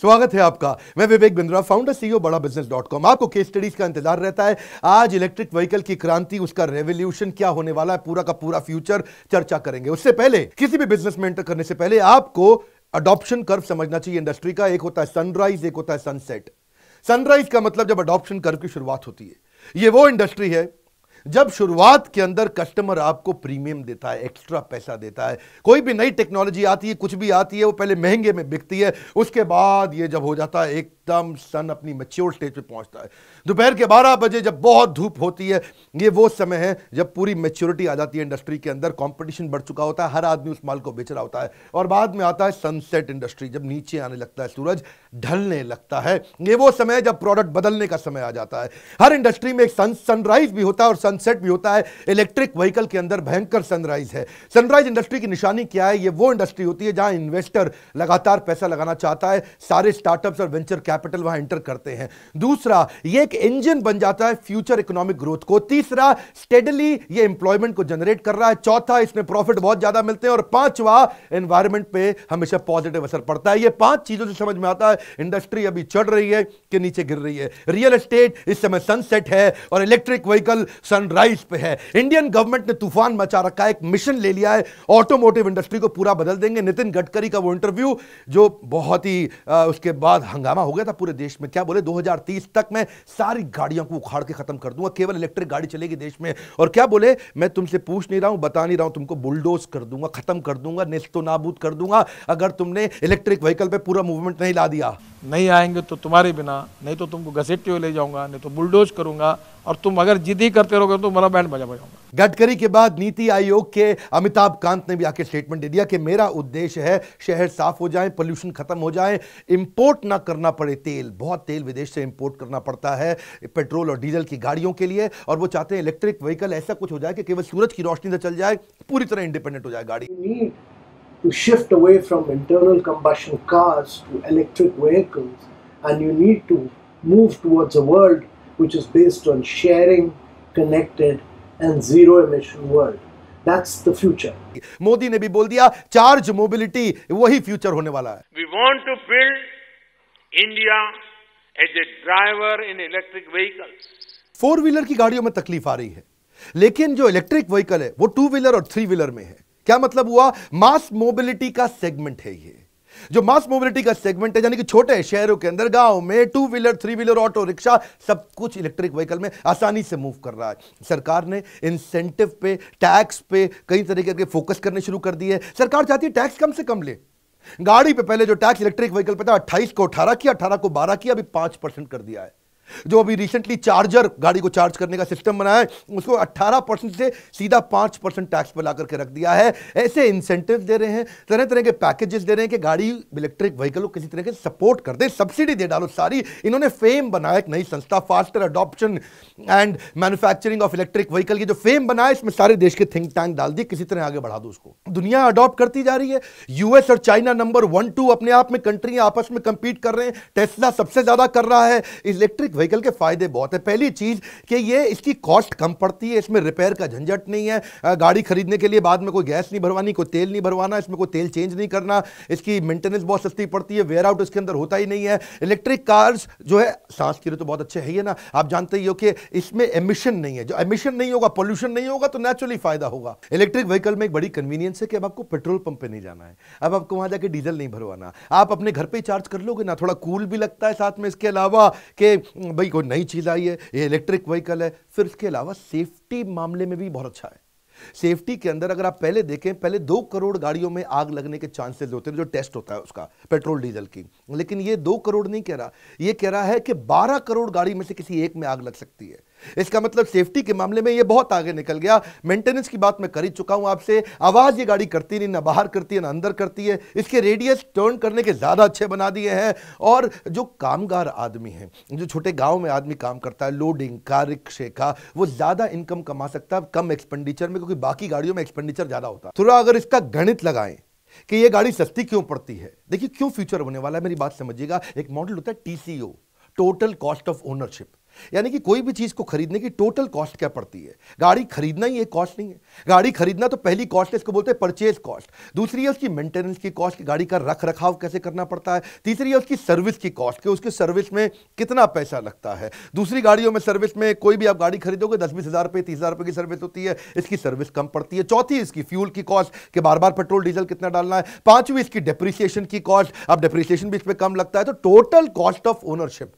स्वागत है आपका मैं Vivek Bindra founder CEO Bada business dot com आपको केस स्टडीज का इंतजार रहता है आज इलेक्ट्रिक व्हीकल की क्रांति उसका रेवोल्यूशन क्या होने वाला है पूरा का पूरा फ्यूचर चर्चा करेंगे उससे पहले किसी भी बिजनेस में एंटर करने से पहले आपको अडॉप्शन कर्व समझना चाहिए इंडस्ट्री का एक होता है सनराइज एक होता है सनसेट सनराइज का मतलब जब अडॉप्शन कर्व की शुरुआत होती है ये वो इंडस्ट्री है जब शुरुआत के अंदर कस्टमर आपको प्रीमियम देता है एक्स्ट्रा पैसा देता है कोई भी नई टेक्नोलॉजी आती है कुछ भी आती है वो पहले महंगे में बिकती है उसके बाद ये जब हो जाता है एकदम सन अपनी मच्योर स्टेज पे पहुंचता है दोपहर के 12 बजे जब बहुत धूप होती है ये वो समय है जब पूरी मेच्योरिटी आ जाती है इंडस्ट्री के अंदर कॉम्पिटिशन बढ़ चुका होता है हर आदमी उस माल को बेच रहा होता है और बाद में आता है सनसेट इंडस्ट्री जब नीचे आने लगता है सूरज ढलने लगता है ये वो समय जब प्रोडक्ट बदलने का समय आ जाता है हर इंडस्ट्री में एक सन सनराइज भी होता है और सनसेट भी होता है इलेक्ट्रिक व्हीकल के अंदर भयंकर सनराइज है सनराइज इंडस्ट्री की निशानी क्या है ये वो इंडस्ट्री होती है जहां इन्वेस्टर लगातार पैसा लगाना चाहता है सारे स्टार्टअप्स और वेंचर कैपिटल वहां एंटर करते हैं दूसरा ये एक इंजन बन जाता है फ्यूचर इकोनॉमिक ग्रोथ को तीसरा स्टेडली ये एम्प्लॉयमेंट को जनरेट कर रहा है चौथा इसमें प्रॉफिट बहुत ज्यादा मिलते हैं और पांचवा एनवायरमेंट पे हमेशा पॉजिटिव असर पड़ता है ये पांच चीजों से समझ में आता है इंडस्ट्री अभी चढ़ रही है कि नीचे गिर रही है रियल एस्टेट इस समय सनसेट है और इलेक्ट्रिक व्हीकल सन सनराइज पे है इंडियन गवर्नमेंट ने तूफान मचा रखा है एक मिशन ले लिया है ऑटोमोटिव इंडस्ट्री को पूरा बदल देंगे नितिन गडकरी का वो इंटरव्यू जो बहुत ही आ, उसके बाद हंगामा हो गया था पूरे देश में क्या बोले 2030 तक मैं सारी गाड़ियों को उखाड़ के खत्म कर दूंगा केवल इलेक्ट्रिक गाड़ी चलेगी देश में और क्या बोले मैं तुमसे पूछ नहीं रहा हूं बता नहीं रहा हूं तुमको बुलडोज कर दूंगा खत्म कर दूंगा निस्तो नाबूद कर दूंगा अगर तुमने इलेक्ट्रिक व्हीकल पर पूरा मूवमेंट नहीं ला दिया नहीं आएंगे तो तुम्हारे बिना नहीं तो तुमको घसेटे हुए ले जाऊंगा नहीं तो बुलडोज करूंगा और तुम अगर जिद ही करते रहोगे तो मेरा बैंड बजा बजाऊंगा गडकरी के बाद नीति आयोग के अमिताभ कांत ने भी आके स्टेटमेंट दे दिया कि मेरा उद्देश्य है शहर साफ हो जाए पोल्यूशन खत्म हो जाए इंपोर्ट ना करना पड़े तेल बहुत तेल विदेश से इंपोर्ट करना पड़ता है पेट्रोल और डीजल की गाड़ियों के लिए और वो चाहते हैं इलेक्ट्रिक व्हीकल ऐसा कुछ हो जाए कि केवल सूरज की रोशनी से चल जाए पूरी तरह इंडिपेंडेंट हो जाए गाड़ी to shift away from internal combustion cars to electric vehicles and you need to move towards a world which is based on sharing, connected, and zero emission world. That's the future. Modi ne bhi bol diya, charge mobility, wahi future hone wala hai. We want to build India as a driver in electric vehicles. Four wheeler की गाड़ियों में तकलीफ आ रही है लेकिन जो electric vehicle है वो टू व्हीलर और थ्री व्हीलर में है क्या मतलब हुआ मास मोबिलिटी का सेगमेंट है ये जो मास मोबिलिटी का सेगमेंट है यानी कि छोटे शहरों के अंदर गांव में two wheeler three wheeler auto rickshaw सब कुछ इलेक्ट्रिक व्हीकल में आसानी से मूव कर रहा है सरकार ने इंसेंटिव पे टैक्स पे कई तरीके के फोकस करने शुरू कर दिए सरकार चाहती है टैक्स कम से कम ले गाड़ी पे पहले जो टैक्स इलेक्ट्रिक व्हीकल पे था अट्ठाईस को अठारह किया अठारह को बारह किया अभी पांच परसेंट कर दिया है जो अभी रिसेंटली चार्जर गाड़ी को चार्ज करने का सिस्टम बनाया है उसको 18 परसेंट से सीधा 5 परसेंट टैक्स पर ला करके रख दिया है ऐसे इंसेंटिव दे रहे हैं तरह तरह के पैकेजेस दे रहे हैं कि गाड़ी इलेक्ट्रिक व्हीकल को किसी तरह के सपोर्ट कर दे सब्सिडी दे डालो सारी इन्होंने फेम बनाया एक नई संस्था faster adoption and manufacturing of electric vehicle की जो फेम बनाया इसमें सारे देश के थिंक टैंक डाल दिए किसी तरह आगे बढ़ा दो उसको दुनिया अडॉप्ट करती जा रही है यूएस और चाइना नंबर वन टू अपने आप में कंट्रियां आपस में कंपीट कर रहे हैं टेस्ला सबसे ज्यादा कर रहा है इलेक्ट्रिक व्हीकल के फ़ायदे बहुत है पहली चीज़ कि ये इसकी कॉस्ट कम पड़ती है इसमें रिपेयर का झंझट नहीं है गाड़ी खरीदने के लिए बाद में कोई गैस नहीं भरवानी कोई तेल नहीं भरवाना इसमें कोई तेल चेंज नहीं करना इसकी मेंटेनेंस बहुत सस्ती पड़ती है वेयर आउट इसके अंदर होता ही नहीं है इलेक्ट्रिक कार्स जो है सांस के लिए तो बहुत अच्छे है ही ना आप जानते ही हो कि इसमें एमिशन नहीं है जो एमिशन नहीं होगा पॉल्यूशन नहीं होगा तो नेचुरली फायदा होगा इलेक्ट्रिक व्हीकल में एक बड़ी कन्वीनियंस है कि अब आपको पेट्रोल पंप पर नहीं जाना है अब आपको वहां जाके डीजल नहीं भरवाना आप अपने घर पर चार्ज कर लोगे ना थोड़ा कूल भी लगता है साथ में इसके अलावा कि भाई कोई नई चीज़ आई है ये इलेक्ट्रिक व्हीकल है फिर उसके अलावा सेफ्टी मामले में भी बहुत अच्छा है सेफ्टी के अंदर अगर आप पहले देखें पहले दो करोड़ गाड़ियों में आग लगने के चांसेस होते हैं जो टेस्ट होता है उसका पेट्रोल डीजल की लेकिन ये दो करोड़ नहीं कह रहा ये कह रहा है कि बारह करोड़ गाड़ी में से किसी एक में आग लग सकती है इसका मतलब सेफ्टी के मामले में ये बहुत आगे निकल गया मेंटेनेंस की बात मैं कर ही चुका हूं आपसे आवाज़ ये गाड़ी करती नहीं ना बाहर करती है ना अंदर करती है इसके रेडियस टर्न करने के ज़्यादा अच्छे बना दिए हैं और जो कामगार आदमी है जो छोटे गांव में आदमी काम करता है लोडिंग का रिक्शे का वो ज़्यादा इनकम कमा सकता है कम एक्सपेंडिचर में क्योंकि बाकी गाड़ियों में एक्सपेंडिचर ज़्यादा होता है थोड़ा अगर इसका गणित लगाए कि ये गाड़ी सस्ती क्यों पड़ती है देखिए क्यों फ्यूचर होने वाला है मेरी बात समझिएगा एक मॉडल होता है TCO total cost of ownership यानी कि कोई भी चीज़ को खरीदने की टोटल कॉस्ट क्या पड़ती है गाड़ी खरीदना ही एक कॉस्ट नहीं है गाड़ी खरीदना तो पहली कॉस्ट है इसको बोलते हैं परचेज कॉस्ट दूसरी है उसकी मेंटेनेंस की कॉस्ट गाड़ी का रख रखाव कैसे करना पड़ता है तीसरी है उसकी सर्विस की कॉस्ट कि उसकी सर्विस में कितना पैसा लगता है दूसरी गाड़ियों में सर्विस में कोई भी आप गाड़ी खरीदोगे दस बीस हज़ार रुपये तीस हज़ार रुपये की सर्विस होती है इसकी सर्विस कम पड़ती है चौथी इसकी फ्यूल की कॉस्ट कि बार बार पेट्रोल डीजल कितना डालना है पांचवी इसकी डिप्रिसिएशन की कॉस्ट अब डिप्रिसिएशन भी इस पर कम लगता है तो टोटल कॉस्ट ऑफ ओनरशिप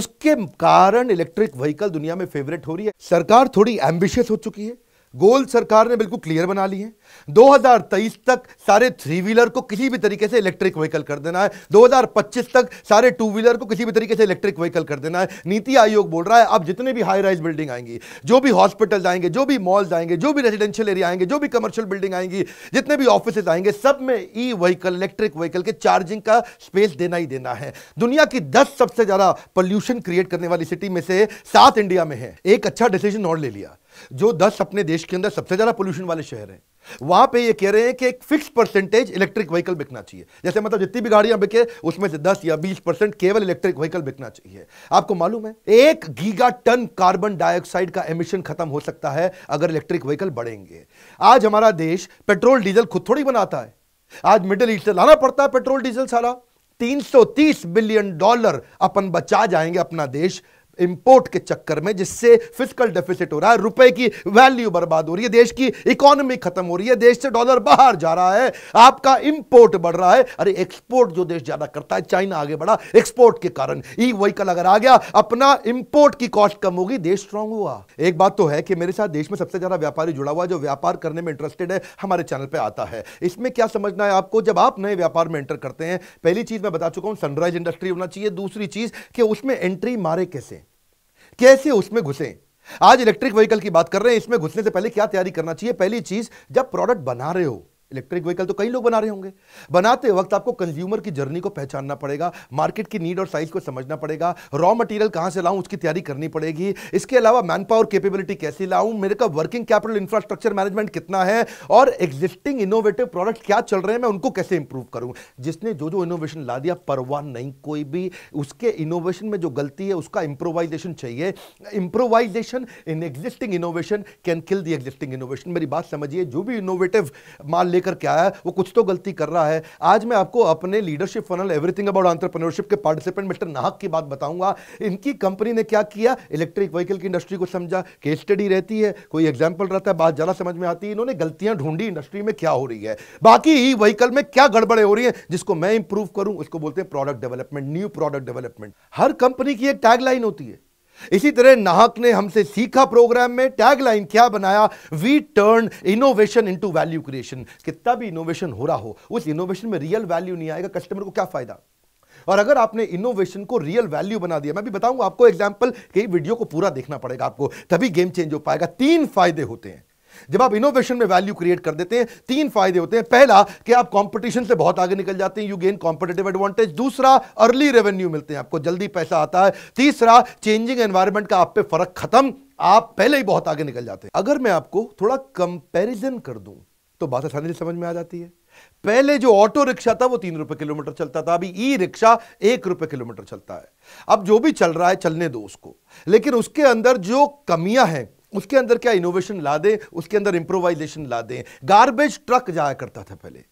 उसके कारण इलेक्ट्रिक व्हीकल दुनिया में फेवरेट हो रही है सरकार थोड़ी एम्बिशियस हो चुकी है गोल सरकार ने बिल्कुल क्लियर बना ली है 2023 तक सारे थ्री व्हीलर को किसी भी तरीके से इलेक्ट्रिक व्हीकल कर देना है 2025 तक सारे टू व्हीलर को किसी भी तरीके से इलेक्ट्रिक व्हीकल कर देना है नीति आयोग बोल रहा है अब जितने भी हाई राइज बिल्डिंग आएंगी जो भी हॉस्पिटल आएंगे जो भी मॉल्स आएंगे जो भी रेजिडेंशियल एरिया आएंगे जो भी कमर्शियल बिल्डिंग आएंगी जितने भी ऑफिस आएंगे सब में ई व्हीकल इलेक्ट्रिक व्हीकल के चार्जिंग का स्पेस देना ही देना है दुनिया की दस सबसे ज्यादा पॉल्यूशन क्रिएट करने वाली सिटी में से सात इंडिया में है एक अच्छा डिसीजन और ले लिया जो दस अपने देश के अंदर सबसे ज़्यादा पोल्यूशन वाले शहर हैं वहां पे ये कह रहे हैं कि एक फिक्स परसेंटेज इलेक्ट्रिक व्हीकल बिकना चाहिए जैसे मतलब जितनी भी गाड़ियां बिके उसमें से 10 या 20 परसेंट केवल इलेक्ट्रिक व्हीकल बिकना चाहिए आपको मालूम है एक गीगा टन कार्बन डाइऑक्साइड का एमिशन खत्म हो सकता है अगर इलेक्ट्रिक व्हीकल बढ़ेंगे आज हमारा देश पेट्रोल डीजल खुद थोड़ी बनाता है आज मिडिल ईस्ट से लाना पड़ता है पेट्रोल डीजल सारा तीन बिलियन डॉलर अपन बचा जाएंगे अपना देश इंपोर्ट के चक्कर में जिससे फिजिकल डेफिसिट हो रहा है रुपए की वैल्यू बर्बाद हो रही है देश की इकोनॉमी खत्म हो रही है देश से डॉलर बाहर जा रहा है आपका इंपोर्ट बढ़ रहा है अरे एक्सपोर्ट जो देश ज्यादा करता है चाइना आगे बढ़ा एक्सपोर्ट के कारण ई वहीकल अगर आ गया अपना इंपोर्ट की कॉस्ट कम होगी देश स्ट्रांग हुआ एक बात तो है कि मेरे साथ देश में सबसे ज्यादा व्यापारी जुड़ा हुआ जो व्यापार करने में इंटरेस्टेड है हमारे चैनल पर आता है इसमें क्या समझना है आपको जब आप नए व्यापार में एंटर करते हैं पहली चीज मैं बता चुका हूं सनराइज इंडस्ट्री होना चाहिए दूसरी चीज कि उसमें एंट्री मारे कैसे कैसे उसमें घुसें आज इलेक्ट्रिक व्हीकल की बात कर रहे हैं इसमें घुसने से पहले क्या तैयारी करना चाहिए पहली चीज जब प्रोडक्ट बना रहे हो इलेक्ट्रिक व्हीकल तो कई लोग बना रहे होंगे बनाते वक्त आपको कंज्यूमर की जर्नी को पहचानना पड़ेगा मार्केट की नीड और साइज को समझना पड़ेगा रॉ मटेरियल कहां से लाऊं उसकी तैयारी करनी पड़ेगी इसके अलावा मैन पावर केपेबिलिटी कैसे लाऊं मेरे का वर्किंग कैपिटल इंफ्रास्ट्रक्चर मैनेजमेंट कितना है और एग्जिस्टिंग इनोवेटिव प्रोडक्ट क्या चल रहे हैं मैं उनको कैसे इंप्रूव करूं जिसने जो जो इनोवेशन ला दिया परवाह नहीं कोई भी उसके इनोवेशन में जो गलती है उसका इंप्रोवाइजेशन चाहिए improvisation in existing innovation can kill the existing innovation मेरी बात समझिए जो भी इनोवेटिव मान लेकर क्या है वो कुछ तो गलती कर रहा है आज मैं आपको अपने leadership funnel everything about entrepreneurship के पार्टिसिपेंट मिस्टर नाहक की बात बताऊंगा इनकी कंपनी ने क्या किया इलेक्ट्रिक व्हीकल की इंडस्ट्री को समझा के स्टडी रहती है कोई एग्जाम्पल रहता है बात ज़्यादा समझ में आती है इन्होंने गलतियां ढूंढी इंडस्ट्री में क्या हो रही है बाकी व्हीकल में क्या गड़बड़े हो रही है जिसको मैं इंप्रूव करूं उसको बोलते हैं product development new product development हर कंपनी की एक टैगलाइन होती है इसी तरह नाहक ने हमसे सीखा प्रोग्राम में टैगलाइन क्या बनाया we turn innovation into value creation कितना भी इनोवेशन हो रहा हो उस इनोवेशन में रियल वैल्यू नहीं आएगा कस्टमर को क्या फायदा और अगर आपने इनोवेशन को रियल वैल्यू बना दिया मैं भी बताऊंगा आपको एग्जाम्पल कई वीडियो को पूरा देखना पड़ेगा आपको तभी गेम चेंज हो पाएगा तीन फायदे होते हैं जब आप इनोवेशन में वैल्यू क्रिएट कर देते हैं तीन फायदे होते हैं पहला कि आप कंपटीशन से बहुत आगे निकल जाते हैं यू गेन कॉम्पिटेटिव एडवांटेज दूसरा अर्ली रेवेन्यू मिलते हैं आपको जल्दी पैसा आता है तीसरा चेंजिंग एनवायरमेंट का आप पे फर्क खत्म आप पहले ही बहुत आगे निकल जाते हैं अगर मैं आपको थोड़ा कंपेरिजन कर दूं तो बात आसानी से समझ में आ जाती है पहले जो ऑटो रिक्शा था वो तीन रुपए किलोमीटर चलता था अभी ई रिक्शा एक रुपए किलोमीटर चलता है अब जो भी चल रहा है चलने दो उसको लेकिन उसके अंदर जो कमियां हैं उसके अंदर क्या इनोवेशन ला दें उसके अंदर इंप्रोवाइजेशन ला दें गार्बेज ट्रक जाया करता था पहले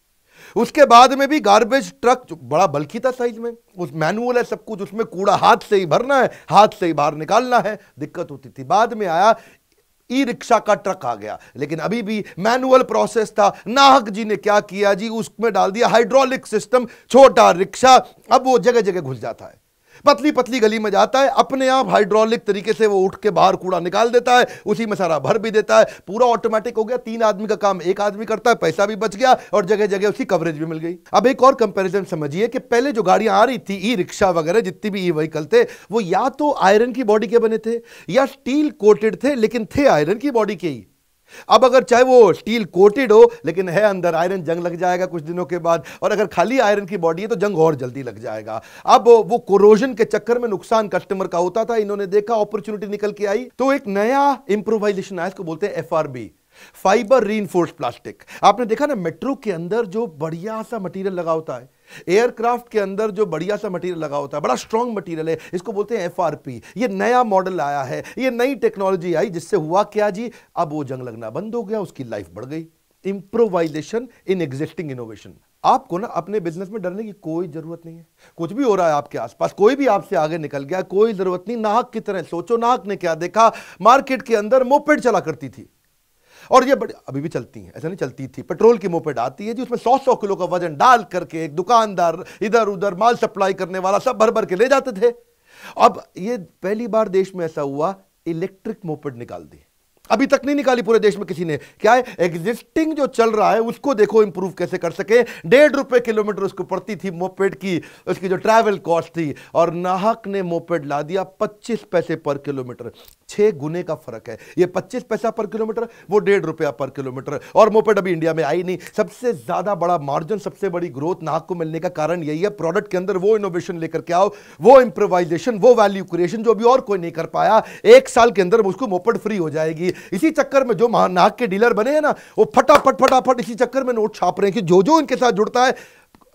उसके बाद में भी गार्बेज ट्रक जो बड़ा बल्कि था साइज में उस मैनुअल है सब कुछ उसमें कूड़ा हाथ से ही भरना है हाथ से ही बाहर निकालना है दिक्कत होती थी बाद में आया ई रिक्शा का ट्रक आ गया लेकिन अभी भी मैनुअल प्रोसेस था नाहक जी ने क्या किया जी उसमें डाल दिया हाइड्रोलिक सिस्टम छोटा रिक्शा अब वो जगह जगह घुस जाता है पतली पतली गली में जाता है अपने आप हाइड्रोलिक तरीके से वो उठ के बाहर कूड़ा निकाल देता है उसी में सारा भर भी देता है पूरा ऑटोमेटिक हो गया तीन आदमी का काम एक आदमी करता है पैसा भी बच गया और जगह जगह उसकी कवरेज भी मिल गई अब एक और कंपेरिजन समझिए कि पहले जो गाड़ियां आ रही थी ई रिक्शा वगैरह जितनी भी ई व्हीकल थे वो या तो आयरन की बॉडी के बने थे या स्टील कोटेड थे लेकिन थे आयरन की बॉडी के ही अब अगर चाहे वो स्टील कोटेड हो लेकिन है अंदर आयरन जंग लग जाएगा कुछ दिनों के बाद और अगर खाली आयरन की बॉडी है तो जंग और जल्दी लग जाएगा अब वो कोरोजन के चक्कर में नुकसान कस्टमर का होता था इन्होंने देखा अपॉर्चुनिटी निकल के आई तो एक नया इंप्रोवाइजेशन आया इसको बोलते हैं एफआरबी फाइबर री प्लास्टिक आपने देखा ना मेट्रो के अंदर जो बढ़िया सा मटेरियल लगा होता है एयरक्राफ्ट के अंदर जो बढ़िया सा मटेरियल लगा होता है बड़ा स्ट्रॉन्ग मटेरियल है इसको बोलते हैं एफआरपी ये नया मॉडल आया है ये नई टेक्नोलॉजी आई जिससे हुआ क्या जी अब वो जंग लगना बंद हो गया उसकी लाइफ बढ़ गई इंप्रोवाइजेशन इन एग्जिस्टिंग इनोवेशन आपको ना अपने बिजनेस में डरने की कोई ज़रूरत नहीं है कुछ भी हो रहा है आपके आसपास कोई भी आपसे आगे निकल गया कोई ज़रूरत नहीं नाहक की तरह सोचो नाहक ने क्या देखा मार्केट के अंदर मोपेड चला करती थी और ये बड़ी अभी भी चलती हैं ऐसा नहीं चलती थी पेट्रोल की मोपेड आती है जी उसमें सौ सौ किलो का वजन डाल करके एक दुकानदार इधर उधर माल सप्लाई करने वाला सब भर भर के ले जाते थे अब ये पहली बार देश में ऐसा हुआ इलेक्ट्रिक मोपेड निकाल दी अभी तक नहीं निकाली पूरे देश में किसी ने क्या है एग्जिस्टिंग जो चल रहा है उसको देखो इंप्रूव कैसे कर सके डेढ़ रुपए किलोमीटर उसको पड़ती थी मोपेड की उसकी जो ट्रैवल कॉस्ट थी और नाहक ने मोपेड ला दिया पच्चीस पैसे पर किलोमीटर छह गुने का फर्क है ये पच्चीस पैसा पर किलोमीटर वो डेढ़ रुपया पर किलोमीटर और मोपेड अभी इंडिया में आई नहीं सबसे ज़्यादा बड़ा मार्जिन सबसे बड़ी ग्रोथ नाक को मिलने का कारण यही है प्रोडक्ट के अंदर वो इनोवेशन लेकर के आओ वो इंप्रोवाइजेशन वो वैल्यू क्रिएशन जो अभी और कोई नहीं कर पाया एक साल के अंदर उसको मोपेड फ्री हो जाएगी इसी चक्कर में जो नाक के डीलर बने हैं ना वो फटाफट फटाफट इसी चक्कर में नोट छाप रहे हैं कि जो जो इनके साथ जुड़ता है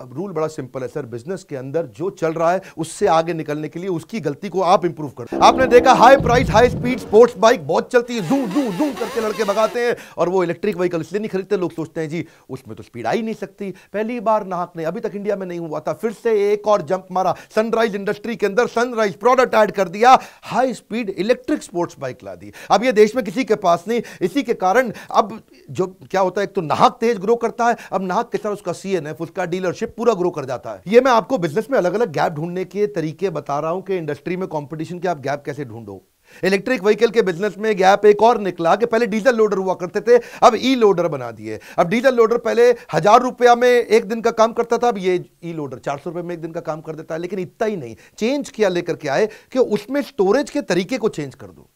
अब रूल बड़ा सिंपल है सर बिजनेस के अंदर जो चल रहा है उससे आगे निकलने के लिए उसकी गलती को आप इंप्रूव कर आपने देखा high price high speed sports bike बहुत चलती है जू जू जू करके लड़के भगाते हैं और वो इलेक्ट्रिक व्हीकल इसलिए नहीं खरीदते लोग सोचते हैं जी उसमें तो स्पीड आ ही नहीं सकती पहली बार नाहक ने अभी तक इंडिया में नहीं हुआ था फिर से एक और जंप मारा सनराइज इंडस्ट्री के अंदर सनराइज प्रोडक्ट ऐड कर दिया high speed electric sports bike ला दी अब ये देश में किसी के पास नहीं इसी के कारण अब जो क्या होता है एक तो नाहक तेज ग्रो करता है अब नाहक के साथ उसका सी उसका डीलरशिप मार्केट पूरा ग्रो कर जाता है ये मैं आपको बिजनेस में अलग अलग गैप ढूंढने के तरीके बता रहा हूं कि इंडस्ट्री में कॉम्पिटिशन के आप गैप कैसे ढूंढो इलेक्ट्रिक व्हीकल के बिजनेस में गैप एक और निकला कि पहले डीजल लोडर हुआ करते थे अब ई लोडर बना दिए अब डीजल लोडर पहले हजार रुपया में एक दिन का काम करता था अब ये ई लोडर चार सौ रुपए में एक दिन का काम कर देता है लेकिन इतना ही नहीं चेंज किया लेकर के आए कि उसमें स्टोरेज के तरीके को चेंज कर दो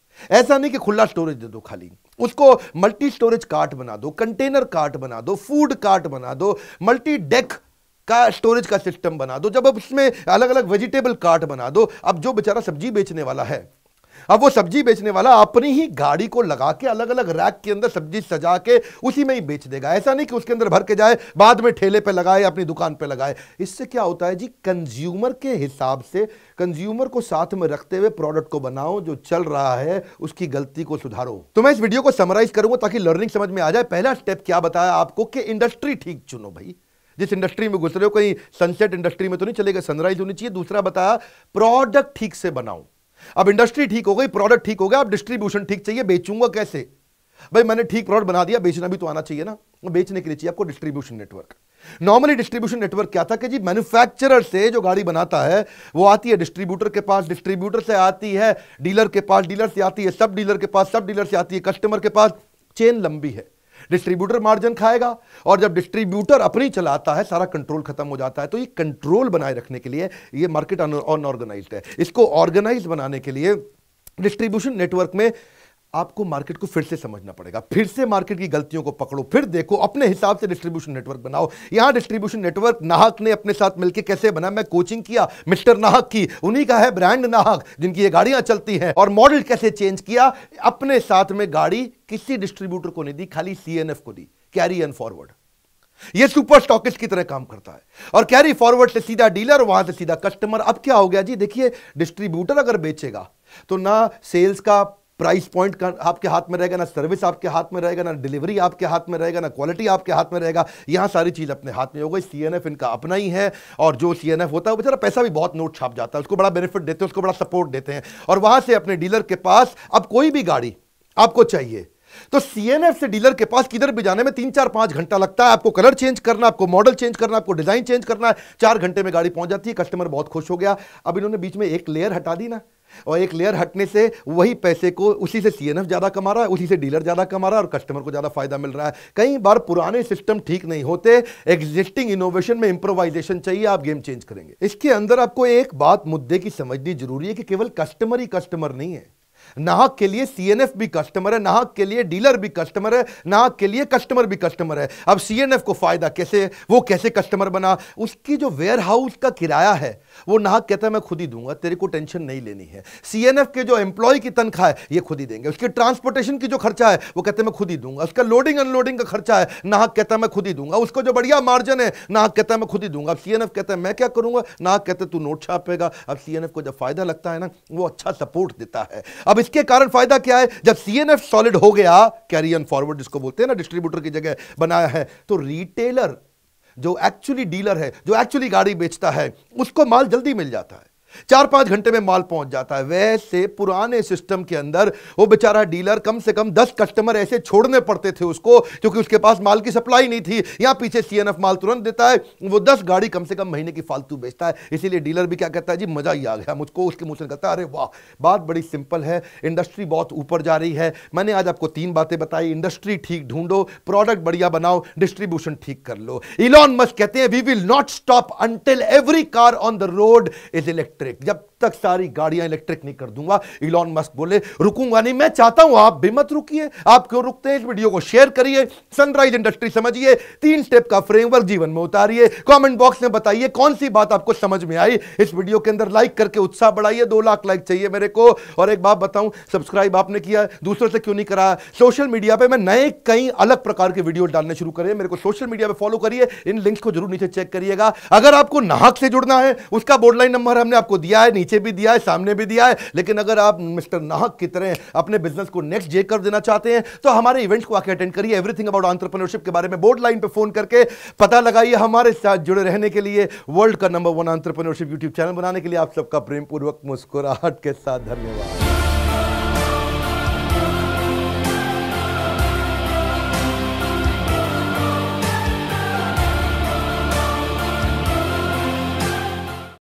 ऐसा नहीं कि खुला स्टोरेज दे दो खाली उसको मल्टी स्टोरेज कार्ट बना दो कंटेनर कार्ट बना दो फूड कार्ट बना दो मल्टी डेक का स्टोरेज का सिस्टम बना दो जब अब उसमें अलग अलग वेजिटेबल कार्ट बना दो अब जो बेचारा सब्जी बेचने वाला है अब वो सब्जी बेचने वाला अपनी ही गाड़ी को लगा के अलग अलग रैक के अंदर सब्जी सजा के उसी में ही बेच देगा ऐसा नहीं कि उसके अंदर भर के जाए बाद में ठेले पे लगाए अपनी दुकान पे लगाए इससे क्या होता है जी कंज्यूमर के हिसाब से कंज्यूमर को साथ में रखते हुए प्रोडक्ट को बनाओ जो चल रहा है उसकी गलती को सुधारो तो मैं इस वीडियो को समराइज करूंगा ताकि लर्निंग समझ में आ जाए पहला स्टेप क्या बताया आपको कि इंडस्ट्री ठीक चुनो भाई जिस इंडस्ट्री में घुस रहे हो कहीं सनसेट इंडस्ट्री में तो नहीं चलेगा सनराइज होनी चाहिए दूसरा बताया प्रोडक्ट ठीक से बनाओ अब इंडस्ट्री ठीक हो गई प्रोडक्ट ठीक हो गया अब डिस्ट्रीब्यूशन ठीक चाहिए बेचूंगा कैसे भाई मैंने ठीक प्रोडक्ट बना दिया बेचना भी तो आना चाहिए ना बेचने के लिए चाहिए आपको distribution network normally distribution network क्या था कि जी मैन्युफैक्चरर से जो गाड़ी बनाता है वो आती है डिस्ट्रीब्यूटर के पास डिस्ट्रीब्यूटर से आती है डीलर के पास डीलर से आती है सब डीलर के पास सब डीलर से आती है कस्टमर के पास चेन लंबी है डिस्ट्रीब्यूटर मार्जिन खाएगा और जब डिस्ट्रीब्यूटर अपनी चलाता है सारा कंट्रोल खत्म हो जाता है तो ये कंट्रोल बनाए रखने के लिए ये मार्केट अनऑर्गेनाइज है इसको ऑर्गेनाइज बनाने के लिए डिस्ट्रीब्यूशन नेटवर्क में आपको मार्केट को फिर से समझना पड़ेगा फिर से मार्केट की गलतियों को पकड़ो फिर देखो अपने हिसाब से डिस्ट्रीब्यूशन नेटवर्क बनाओ यहां डिस्ट्रीब्यूशन नेटवर्क नाहक ने अपने साथ मिलकर कैसे बना मैं कोचिंग किया मिस्टर नाहक की उन्हीं का है ब्रांड नाहक जिनकी ये गाड़ियां चलती हैं और मॉडल कैसे चेंज किया अपने साथ में गाड़ी किसी डिस्ट्रीब्यूटर को नहीं दी खाली सी को दी कैरी एन फॉरवर्ड ये सुपर स्टॉकिस्ट की तरह काम करता है और कैरी फॉरवर्ड से सीधा डीलर वहां से सीधा कस्टमर अब क्या हो गया जी देखिए डिस्ट्रीब्यूटर अगर बेचेगा तो ना सेल्स का प्राइस पॉइंट आपके हाथ में रहेगा ना सर्विस आपके हाथ में रहेगा ना डिलीवरी आपके हाथ में रहेगा ना क्वालिटी आपके हाथ में रहेगा यहाँ सारी चीज़ अपने हाथ में हो गई सी इनका अपना ही है और जो सी होता है बेचारा पैसा भी बहुत नोट छाप जाता है उसको बड़ा बेनिफिट देते हैं उसको बड़ा सपोर्ट देते हैं और वहाँ से अपने डीलर के पास अब कोई भी गाड़ी आपको चाहिए तो सीएनएफ से डीलर के पास किधर भी जाने में तीन चार पांच घंटा लगता है आपको कलर चेंज करना आपको मॉडल चेंज करना आपको डिजाइन चेंज करना है चार घंटे में गाड़ी पहुंच जाती है कस्टमर बहुत खुश हो गया अब इन्होंने बीच में एक लेयर हटा दी ना और एक लेयर हटने से वही पैसे को उसी से सीएनएफ ज़्यादा कमा रहा है उसी से डीलर ज़्यादा कमा रहा है और कस्टमर को ज़्यादा फायदा मिल रहा है कई बार पुराने सिस्टम ठीक नहीं होते एग्जिस्टिंग इनोवेशन में इंप्रोवाइजेशन चाहिए आप गेम चेंज करेंगे इसके अंदर आपको एक बात मुद्दे की समझनी जरूरी है कि केवल कस्टमर ही कस्टमर नहीं है नाहक के लिए सीएनएफ भी कस्टमर है नाहक के लिए डीलर भी कस्टमर है नाहक के लिए कस्टमर भी कस्टमर है अब सीएनएफ को फायदा कैसे वो कैसे कस्टमर बना उसकी जो वेयर हाउस का किराया है वो नाहक कहता है मैं खुद ही दूंगा तेरे को टेंशन नहीं लेनी है सीएनएफ के जो एम्प्लॉय की तनख्वाह है ये खुद ही देंगे उसके ट्रांसपोर्टेशन की जो खर्चा है वो कहते हैं मैं खुद ही दूंगा उसका लोडिंग अनलोडिंग का खर्चा है नाहक कहता है मैं खुद ही दूंगा उसको जो बढ़िया मार्जिन है नाहक कहता है मैं खुद ही दूंगा अब सीएनएफ कहता है मैं क्या करूंगा नाहक कहते तू नोट छापेगा अब सीएनएफ को जब फायदा लगता है ना वो अच्छा सपोर्ट देता है अब इसके कारण फायदा क्या है जब सी एन एफ सॉलिड हो गया कैरी ऑन फॉरवर्ड जिसको बोलते हैं ना डिस्ट्रीब्यूटर की जगह बनाया है तो रिटेलर जो एक्चुअली डीलर है जो एक्चुअली गाड़ी बेचता है उसको माल जल्दी मिल जाता है चार पांच घंटे में माल पहुंच जाता है वैसे पुराने सिस्टम के अंदर वो बेचारा डीलर कम से कम दस कस्टमर ऐसे छोड़ने पड़ते थे उसको क्योंकि उसके पास माल की सप्लाई नहीं थी या पीछे सीएनएफ माल तुरंत देता है वो दस गाड़ी कम से कम महीने की फालतू बेचता है इसीलिए डीलर भी क्या कहता है जी मजा ही आ गया मुझको उसके से कहता है अरे वाह बात बड़ी सिंपल है इंडस्ट्री बहुत ऊपर जा रही है मैंने आज आपको तीन बातें बताई इंडस्ट्री ठीक ढूंढो प्रोडक्ट बढ़िया बनाओ डिस्ट्रीब्यूशन ठीक कर लो इलॉन मस्क कहते हैं we will not stop until every car on the road is electric correct जब तक सारी गाड़ियां इलेक्ट्रिक नहीं कर दूंगा इलॉन मस्क बोले रुकूंगा नहीं मैं चाहता हूं आप भी मत रुकिए आप क्यों रुकते हैं इस वीडियो को शेयर करिए सनराइज इंडस्ट्री समझिए तीन स्टेप का फ्रेमवर्क जीवन में उतारिए कॉमेंट बॉक्स में बताइए कौन सी बात आपको समझ में आई इस वीडियो के अंदर लाइक करके उत्साह बढ़ाइए दो लाख लाइक चाहिए मेरे को और एक बात बताऊं सब्सक्राइब आपने किया दूसरों से क्यों नहीं कराया सोशल मीडिया पर मैं नए कई अलग प्रकार के वीडियो डालने शुरू करिए मेरे को सोशल मीडिया पर फॉलो करिए इन लिंक्स को जरूर नीचे चेक करिएगा अगर आपको नाहक से जुड़ना है उसका बोर्डलाइन नंबर हमने आपको दिया है नीचे पीछे भी दिया है सामने भी दिया है लेकिन अगर आप मिस्टर नाहक की तरह अपने बिजनेस को नेक्स्ट जे कर देना चाहते हैं तो हमारे इवेंट को आके अटेंड करिए एवरीथिंग अबाउट ऑन्टरप्रनरशिप के बारे में बोर्ड लाइन पर फोन करके पता लगाइए हमारे साथ जुड़े रहने के लिए वर्ल्ड का number one entrepreneurship YouTube channel बनाने के लिए आप सबका प्रेमपूर्वक मुस्कुराहट के साथ धन्यवाद